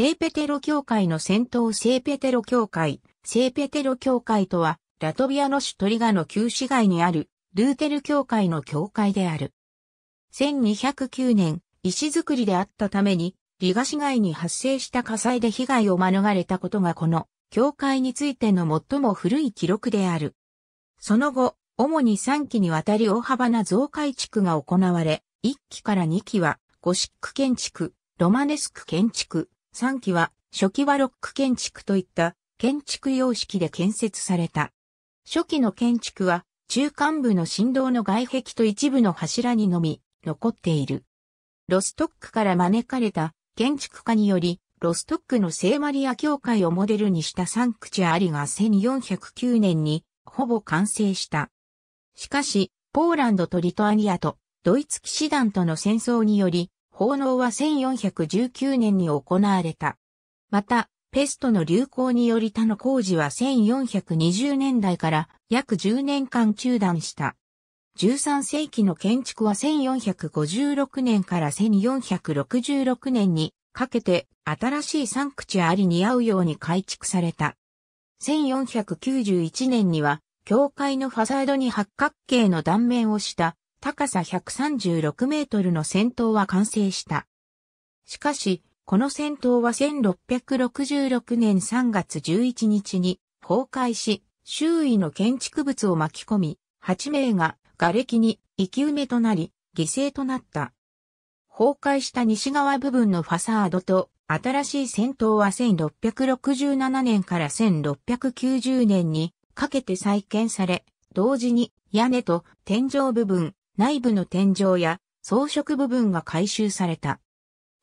聖ペテロ教会の戦闘聖ペテロ教会、聖ペテロ教会とは、ラトビアの首都リガの旧市街にある、ルーテル教会の教会である。1209年、石造りであったために、リガ市街に発生した火災で被害を免れたことがこの、教会についての最も古い記録である。その後、主に3期にわたり大幅な増改築が行われ、1期から2期は、ゴシック建築、ロマネスク建築、3期は、初期はロック建築といった建築様式で建設された。初期の建築は、中間部の振動の外壁と一部の柱にのみ残っている。ロストックから招かれた建築家により、ロストックの聖マリア教会をモデルにしたサンクチュアリが1409年にほぼ完成した。しかし、ポーランドとリトアニアとドイツ騎士団との戦争により、奉納は1419年に行われた。また、ペストの流行により他の工事は1420年代から約10年間中断した。13世紀の建築は1456年から1466年にかけて新しいサンクチュアリに合うように改築された。1491年には教会のファサードに八角形の断面をした高さ136メートルの戦闘は完成した。しかし、この戦闘は1666年3月11日に崩壊し、周囲の建築物を巻き込み、8名が瓦礫に生き埋めとなり、犠牲となった。崩壊した西側部分のファサードと、新しい戦闘は1667年から1690年にかけて再建され、同時に屋根と天井部分、内部の天井や装飾部分が回収された。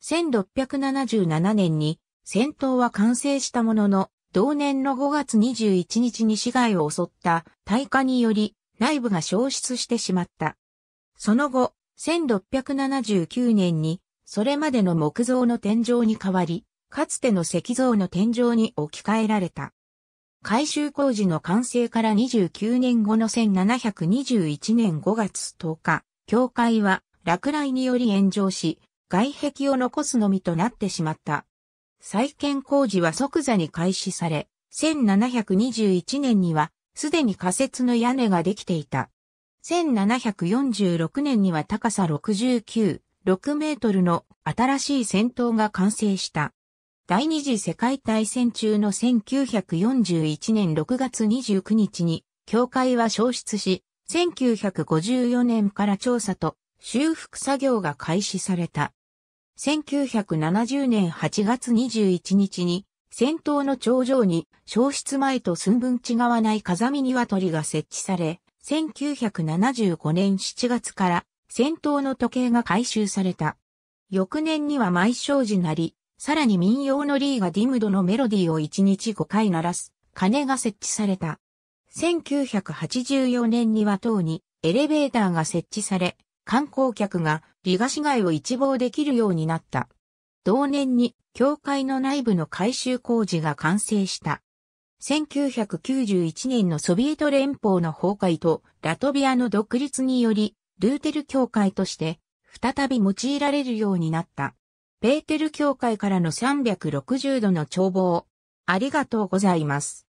1677年に戦闘は完成したものの、同年の5月21日に市街を襲った大火により内部が消失してしまった。その後、1679年にそれまでの木造の天井に変わり、かつての石像の天井に置き換えられた。改修工事の完成から29年後の1721年5月10日、教会は落雷により炎上し、外壁を残すのみとなってしまった。再建工事は即座に開始され、1721年にはすでに仮設の屋根ができていた。1746年には高さ69、6メートルの新しい戦闘が完成した。第二次世界大戦中の1941年6月29日に、教会は消失し、1954年から調査と修復作業が開始された。1970年8月21日に、戦闘の頂上に消失前と寸分違わない風見鶏が設置され、1975年7月から戦闘の時計が回収された。翌年には毎生寺なり、さらに民謡のリーがディムドのメロディーを1日5回鳴らす、鐘が設置された。1984年には塔にエレベーターが設置され、観光客がリガ市街を一望できるようになった。同年に教会の内部の改修工事が完成した。1991年のソビエト連邦の崩壊とラトビアの独立により、ルーテル教会として再び用いられるようになった。ペーテル教会からの360度の眺望。ありがとうございます。